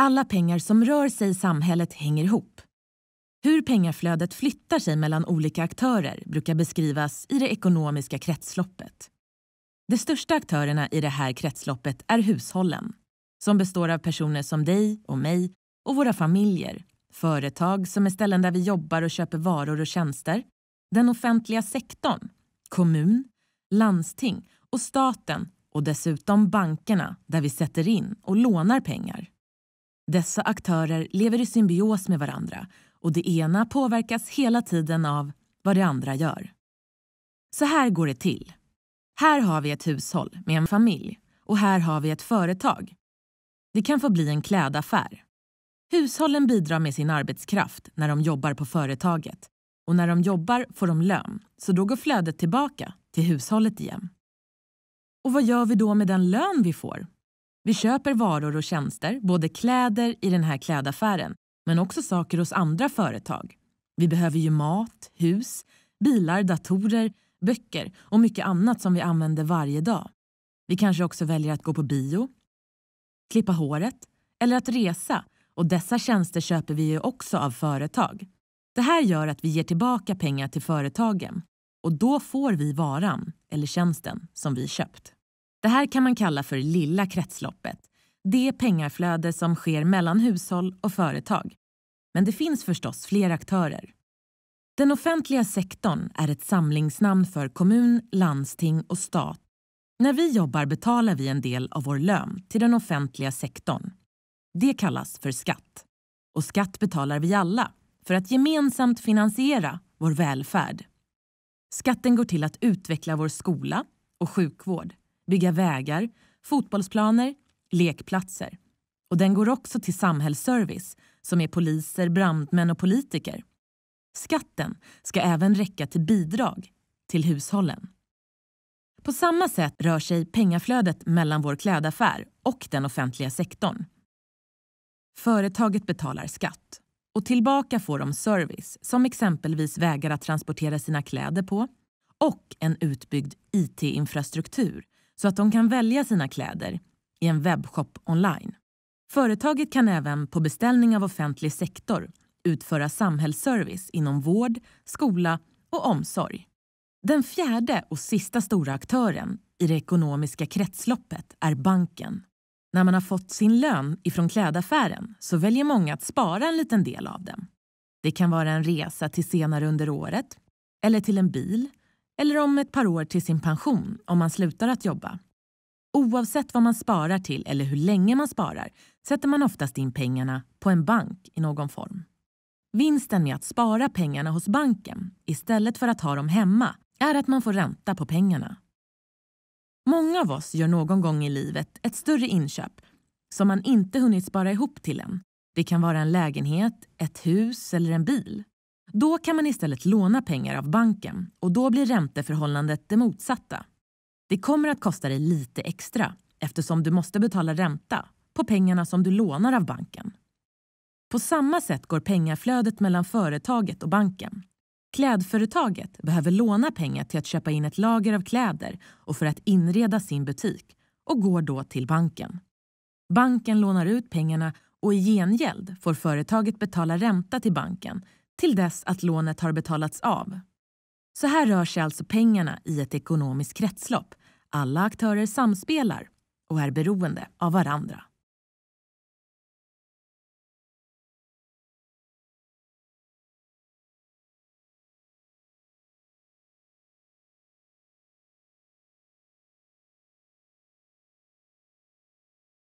alla pengar som rör sig i samhället hänger ihop. Hur pengaflödet flyttar sig mellan olika aktörer brukar beskrivas i det ekonomiska kretsloppet. De största aktörerna i det här kretsloppet är hushållen som består av personer som dig och mig och våra familjer, företag som är ställen där vi jobbar och köper varor och tjänster, den offentliga sektorn, kommun, landsting och staten och dessutom bankerna där vi sätter in och lånar pengar. Dessa aktörer lever i symbios med varandra och det ena påverkas hela tiden av vad det andra gör. Så här går det till. Här har vi ett hushåll med en familj och här har vi ett företag. Det kan få bli en klädaffär. Hushållen bidrar med sin arbetskraft när de jobbar på företaget och när de jobbar får de lön, så då går flödet tillbaka till hushållet igen. Och vad gör vi då med den lön vi får? Vi köper varor och tjänster, både kläder i den här klädaffären, men också saker hos andra företag. Vi behöver ju mat, hus, bilar, datorer, böcker och mycket annat som vi använder varje dag. Vi kanske också väljer att gå på bio, klippa håret eller att resa och dessa tjänster köper vi ju också av företag. Det här gör att vi ger tillbaka pengar till företagen och då får vi varan eller tjänsten som vi köpt. Det här kan man kalla för lilla kretsloppet. Det pengarflöde som sker mellan hushåll och företag. Men det finns förstås fler aktörer. Den offentliga sektorn är ett samlingsnamn för kommun, landsting och stat. När vi jobbar betalar vi en del av vår lön till den offentliga sektorn. Det kallas för skatt. Och skatt betalar vi alla för att gemensamt finansiera vår välfärd. Skatten går till att utveckla vår skola och sjukvård bygga vägar, fotbollsplaner, lekplatser. Och den går också till samhällsservice som är poliser, brandmän och politiker. Skatten ska även räcka till bidrag till hushållen. På samma sätt rör sig pengaflödet mellan vår klädaffär och den offentliga sektorn. Företaget betalar skatt och tillbaka får de service som exempelvis vägar att transportera sina kläder på och en utbyggd IT-infrastruktur så att de kan välja sina kläder i en webbshop online. Företaget kan även på beställning av offentlig sektor utföra samhällsservice inom vård, skola och omsorg. Den fjärde och sista stora aktören i det ekonomiska kretsloppet är banken. När man har fått sin lön ifrån klädaffären så väljer många att spara en liten del av den. Det kan vara en resa till senare under året eller till en bil eller om ett par år till sin pension om man slutar att jobba. Oavsett vad man sparar till eller hur länge man sparar sätter man oftast in pengarna på en bank i någon form. Vinsten med att spara pengarna hos banken istället för att ha dem hemma är att man får ränta på pengarna. Många av oss gör någon gång i livet ett större inköp som man inte hunnit spara ihop till än. Det kan vara en lägenhet, ett hus eller en bil. Då kan man istället låna pengar av banken och då blir ränteförhållandet det motsatta. Det kommer att kosta dig lite extra eftersom du måste betala ränta på pengarna som du lånar av banken. På samma sätt går pengaflödet mellan företaget och banken. Klädföretaget behöver låna pengar till att köpa in ett lager av kläder och för att inreda sin butik och går då till banken. Banken lånar ut pengarna och i gengäld får företaget betala ränta till banken till dess att lånet har betalats av. Så här rör sig alltså pengarna i ett ekonomiskt kretslopp. Alla aktörer samspelar och är beroende av varandra.